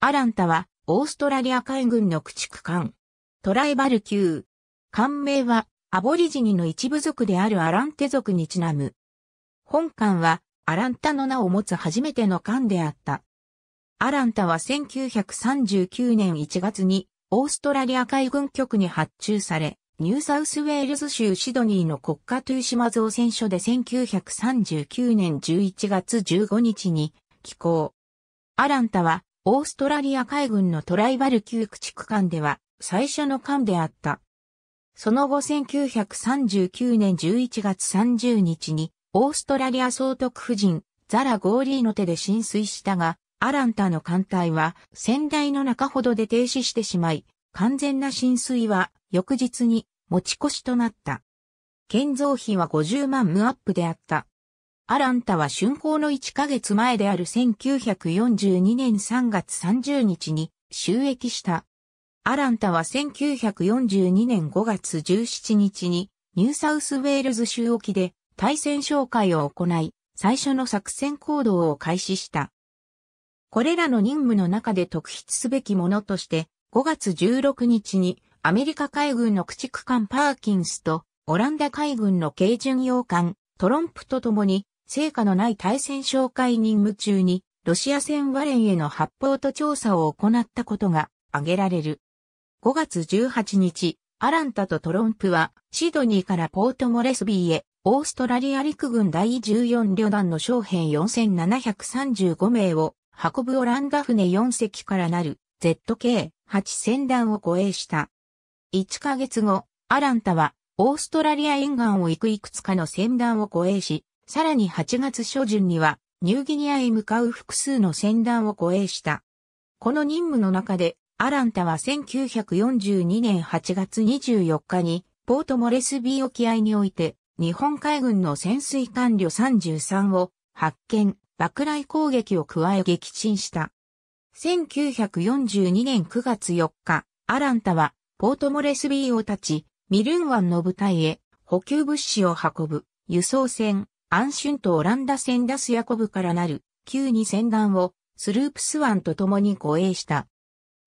アランタは、オーストラリア海軍の駆逐艦。トライバル級。艦名は、アボリジニの一部族であるアランテ族にちなむ。本艦は、アランタの名を持つ初めての艦であった。アランタは1939年1月に、オーストラリア海軍局に発注され、ニューサウスウェールズ州シドニーの国家トゥー島造船所で1939年11月15日に寄港。アランタはオーストラリア海軍のトライバル級駆逐艦では最初の艦であった。その後1939年11月30日にオーストラリア総督夫人ザラ・ゴーリーの手で浸水したが、アランタの艦隊は先代の中ほどで停止してしまい、完全な浸水は翌日に持ち越しとなった。建造費は50万ムアップであった。アランタは竣工の1ヶ月前である1942年3月30日に収益した。アランタは1942年5月17日にニューサウスウェールズ州沖で対戦紹介を行い、最初の作戦行動を開始した。これらの任務の中で特筆すべきものとして、5月16日にアメリカ海軍の駆逐艦パーキンスとオランダ海軍の軽巡洋艦トロンプと共に成果のない対戦紹介任務中に、ロシア船ワレンへの発砲と調査を行ったことが挙げられる。5月18日、アランタとトロンプは、シドニーからポートモレスビーへ、オーストラリア陸軍第14旅団の将兵4735名を、運ぶオランダ船4隻からなる ZK8 船団を護衛した。1ヶ月後、アランタは、オーストラリア沿岸を行くいくつかの船団を護衛し、さらに8月初旬には、ニューギニアへ向かう複数の船団を護衛した。この任務の中で、アランタは1942年8月24日に、ポートモレスビー沖合において、日本海軍の潜水艦旅33を発見、爆雷攻撃を加え撃沈した。1942年9月4日、アランタはポートモレスビーを立ち、ミルン湾の部隊へ補給物資を運ぶ輸送船安春とオランダ戦ダスヤコブからなる、旧に戦乱を、スループスワンと共に護衛した。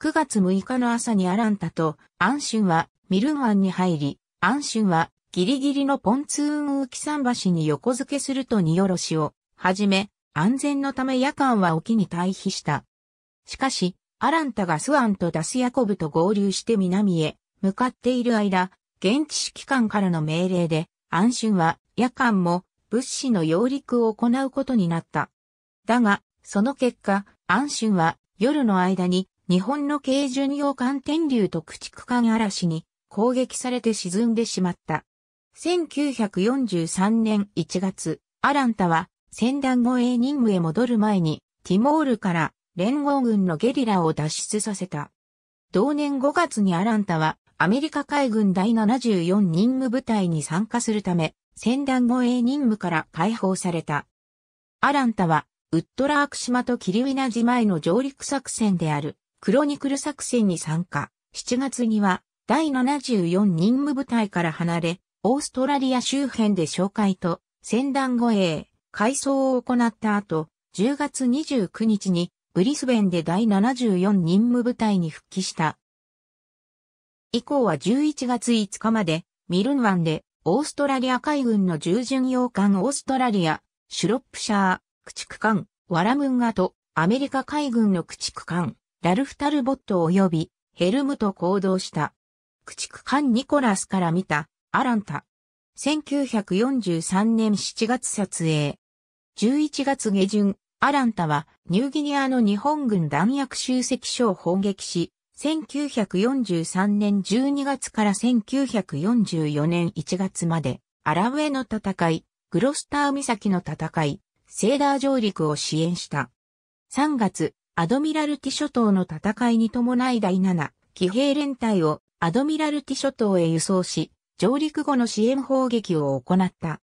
9月6日の朝にアランタと、安春は、ミルン湾に入り、安春は、ギリギリのポンツーン浮き桟橋に横付けすると荷下ろしを、はじめ、安全のため夜間は沖に退避した。しかし、アランタがスワンとダスヤコブと合流して南へ向かっている間、現地指揮官からの命令で、安春は夜間も物資の揚陸を行うことになった。だが、その結果、安春は夜の間に日本の軽巡洋艦天竜と駆逐艦嵐に攻撃されて沈んでしまった。1943年1月、アランタは戦団護衛任務へ戻る前にティモールから連合軍のゲリラを脱出させた。同年5月にアランタはアメリカ海軍第74任務部隊に参加するため戦団護衛任務から解放された。アランタは、ウッドラーク島とキリウィナ島への上陸作戦である、クロニクル作戦に参加。7月には、第74任務部隊から離れ、オーストラリア周辺で紹介と、戦団護衛、改装を行った後、10月29日に、ブリスベンで第74任務部隊に復帰した。以降は11月5日まで、ミルン湾でオーストラリア海軍の従順洋艦オーストラリア、シュロップシャー、駆逐艦、ワラムンガと、アメリカ海軍の駆逐艦、ラルフタルボット及び、ヘルムと行動した。駆逐艦ニコラスから見た、アランタ。1943年7月撮影。11月下旬、アランタはニューギニアの日本軍弾薬集積所を砲撃し、1943年12月から1944年1月まで、アラウェの戦い、グロスター岬の戦い、セーダー上陸を支援した。3月、アドミラルティ諸島の戦いに伴い第7、騎兵連隊をアドミラルティ諸島へ輸送し、上陸後の支援砲撃を行った。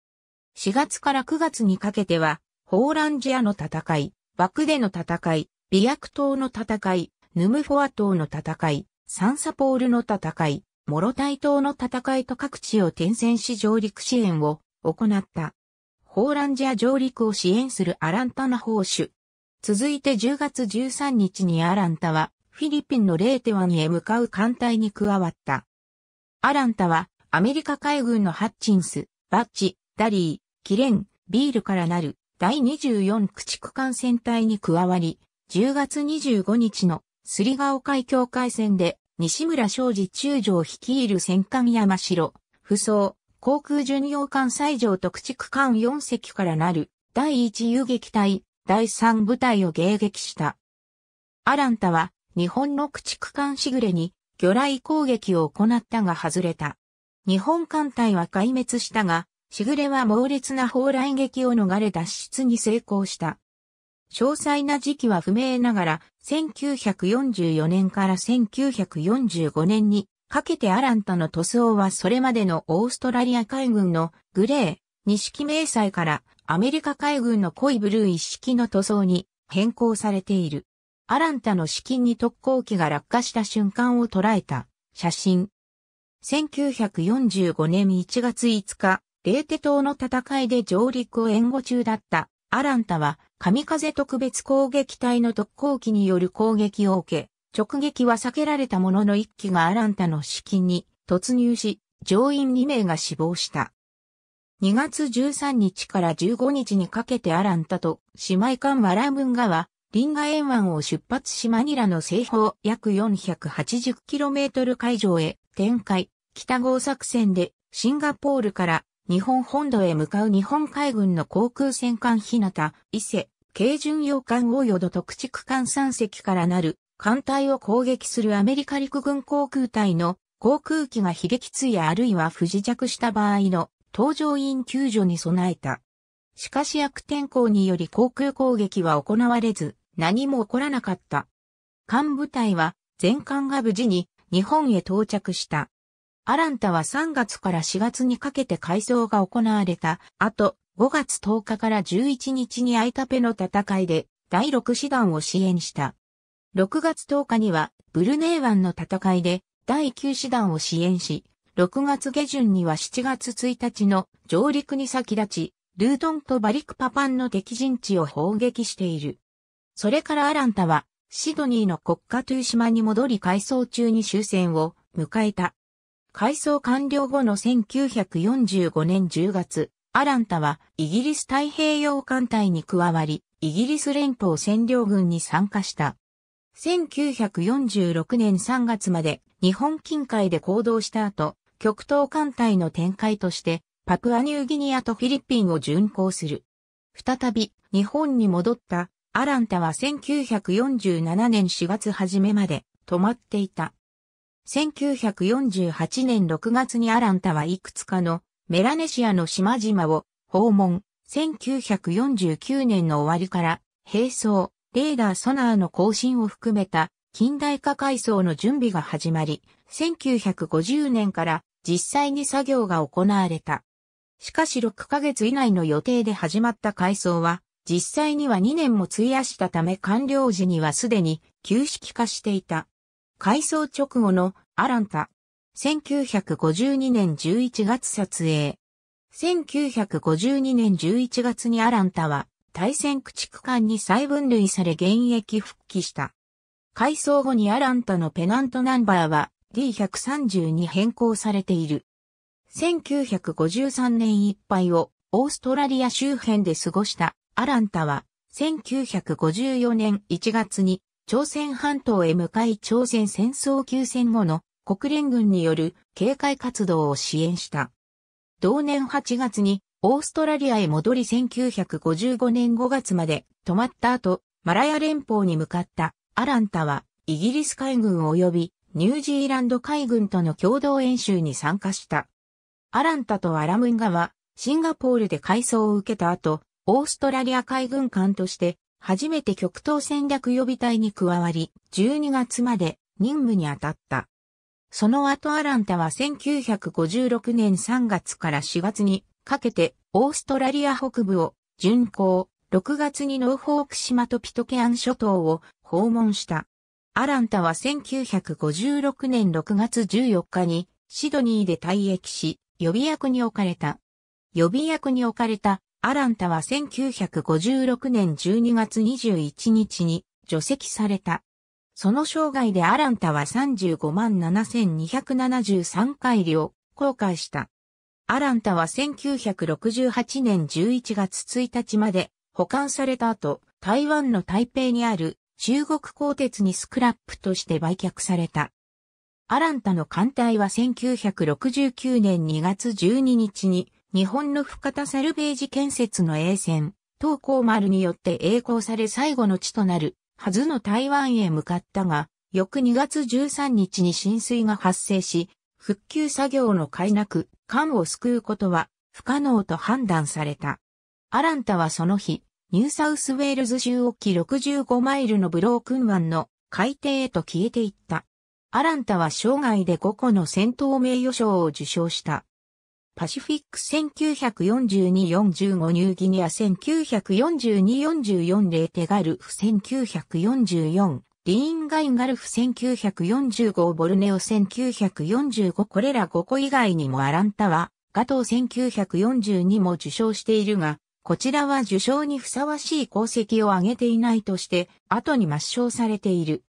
4月から9月にかけては、ホーランジアの戦い、バクでの戦い、ビアク島の戦い、ヌムフォア島の戦い、サンサポールの戦い、モロタイ島の戦いと各地を転戦し上陸支援を行った。ホーランジア上陸を支援するアランタナ砲手。続いて10月13日にアランタはフィリピンのレーテワンへ向かう艦隊に加わった。アランタはアメリカ海軍のハッチンス、バッチ、ダリー、キレン、ビールからなる第24駆逐艦船隊に加わり、10月25日のすりが海境海戦で、西村昌司中将率いる戦艦山城、扶装、航空巡洋艦西と特逐艦4隻からなる、第1遊撃隊、第3部隊を迎撃した。アランタは、日本の駆逐艦しぐれに、魚雷攻撃を行ったが外れた。日本艦隊は壊滅したが、しぐれは猛烈な砲雷撃を逃れ脱出に成功した。詳細な時期は不明ながら、1944年から1945年にかけてアランタの塗装はそれまでのオーストラリア海軍のグレー、錦明細からアメリカ海軍の濃いブルー一式の塗装に変更されている。アランタの資金に特攻機が落下した瞬間を捉えた写真。1945年1月5日、レーテ島の戦いで上陸を援護中だったアランタは神風特別攻撃隊の特攻機による攻撃を受け、直撃は避けられたものの一機がアランタの資金に突入し、乗員2名が死亡した。2月13日から15日にかけてアランタと姉妹艦マラムンガは、リンガ沿岸を出発しマニラの西方約 480km 海上へ展開、北号作戦でシンガポールから日本本土へ向かう日本海軍の航空戦艦日向、伊勢、軽巡洋艦大淀特駆逐艦3隻からなる艦隊を攻撃するアメリカ陸軍航空隊の航空機が悲劇墜やあるいは不時着した場合の搭乗員救助に備えた。しかし悪天候により航空攻撃は行われず、何も起こらなかった。艦部隊は全艦が無事に日本へ到着した。アランタは3月から4月にかけて改装が行われた後、5月10日から11日にアイタペの戦いで第6師団を支援した。6月10日にはブルネー湾の戦いで第9師団を支援し、6月下旬には7月1日の上陸に先立ち、ルートンとバリクパパンの敵陣地を砲撃している。それからアランタはシドニーの国家トゥー島に戻り改装中に終戦を迎えた。改装完了後の1945年10月、アランタはイギリス太平洋艦隊に加わり、イギリス連邦占領軍に参加した。1946年3月まで日本近海で行動した後、極東艦隊の展開として、パプアニューギニアとフィリピンを巡航する。再び、日本に戻ったアランタは1947年4月初めまで止まっていた。1948年6月にアランタはいくつかのメラネシアの島々を訪問。1949年の終わりから並走、レーダーソナーの更新を含めた近代化改装の準備が始まり、1950年から実際に作業が行われた。しかし6ヶ月以内の予定で始まった改装は、実際には2年も費やしたため完了時にはすでに旧式化していた。改装直後のアランタ。1952年11月撮影。1952年11月にアランタは対戦駆逐艦に再分類され現役復帰した。改装後にアランタのペナントナンバーは D130 に変更されている。1953年いっぱいをオーストラリア周辺で過ごしたアランタは1954年1月に朝鮮半島へ向かい朝鮮戦争休戦後の国連軍による警戒活動を支援した。同年8月にオーストラリアへ戻り1955年5月まで止まった後、マラヤ連邦に向かったアランタはイギリス海軍及びニュージーランド海軍との共同演習に参加した。アランタとアラムンガはシンガポールで改装を受けた後、オーストラリア海軍艦として初めて極東戦略予備隊に加わり、12月まで任務に当たった。その後アランタは1956年3月から4月にかけてオーストラリア北部を巡航、6月にノーフォーク島とピトケアン諸島を訪問した。アランタは1956年6月14日にシドニーで退役し、予備役に置かれた。予備役に置かれたアランタは1956年12月21日に除籍された。その生涯でアランタは35万7273回両、公開した。アランタは1968年11月1日まで保管された後、台湾の台北にある中国鋼鉄にスクラップとして売却された。アランタの艦隊は1969年2月12日に日本の深田サルベージ建設の A 船、東光丸によって栄光され最後の地となるはずの台湾へ向かったが、翌2月13日に浸水が発生し、復旧作業の快なく、艦を救うことは不可能と判断された。アランタはその日、ニューサウスウェールズ州沖65マイルのブロークン湾の海底へと消えていった。アランタは生涯で5個の戦闘名誉賞を受賞した。パシフィック1942-45ニューギニア1942-44レーテガルフ1944リーンガインガルフ1945ボルネオ1945これら5個以外にもアランタはガトー1942も受賞しているが、こちらは受賞にふさわしい功績を挙げていないとして、後に抹消されている。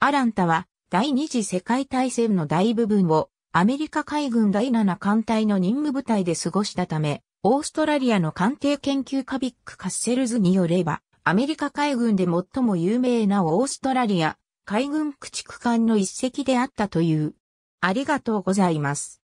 アランタは第二次世界大戦の大部分をアメリカ海軍第7艦隊の任務部隊で過ごしたため、オーストラリアの艦艇研究家ビック・カッセルズによれば、アメリカ海軍で最も有名なオーストラリア海軍駆逐艦の一隻であったという。ありがとうございます。